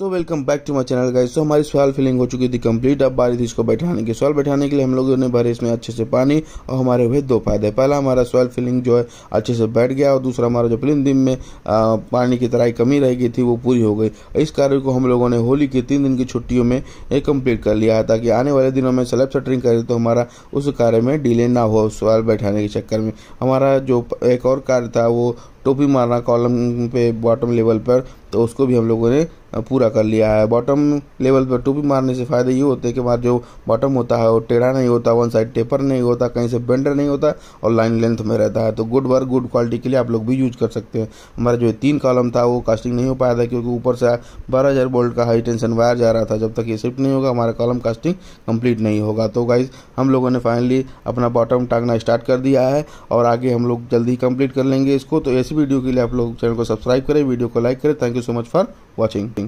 so welcome back to my channel guys so हमारी soil filling हो चुकी थी कंप्लीट अब बारी थी इसको बैठाने की सॉल बैठाने के लिए हम लोगों ने भरे इसमें अच्छे से पानी और हमारे हुए दो फायदे पहला हमारा सॉयल फिलिंग जो है अच्छे से बैठ गया और दूसरा हमारा जो प्लिन दिन में आ, पानी की तराई कमी रह गई थी वो पूरी हो गई इस कार्य को हम लोगों ने होली के तीन दिन की छुट्टियों में कम्प्लीट कर लिया है ताकि आने वाले दिनों में स्लैब शटरिंग करें तो हमारा उस कार्य में डिले ना हो सॉयल बैठाने के चक्कर में हमारा जो एक और कार्य था वो टोपी मारना कॉलम पे बॉटम लेवल पर तो उसको भी हम लोगों ने पूरा कर लिया है बॉटम लेवल पर टोपी मारने से फ़ायदे ये होते हैं कि हमारा जो बॉटम होता है वो टेढ़ा नहीं होता वन साइड टेपर नहीं होता कहीं से बेंडर नहीं होता और लाइन लेंथ में रहता है तो गुड वर्क गुड क्वालिटी के लिए आप लोग भी यूज कर सकते हैं हमारा जो तीन कॉलम था वो कास्टिंग नहीं हो पाया था क्योंकि ऊपर से बारह हज़ार बोल्ट का हाई टेंशन वायर जा रहा था जब तक ये शिफ्ट नहीं होगा हमारा कॉलम कास्टिंग कम्प्लीट नहीं होगा तो गाइज हम लोगों ने फाइनली अपना बॉटम टांगना स्टार्ट कर दिया है और आगे हम लोग जल्दी कम्प्लीट कर लेंगे इसको तो ए ऐसी वीडियो के लिए आप लोग चैनल को सब्सक्राइब करें वीडियो को लाइक करें thank you so much for watching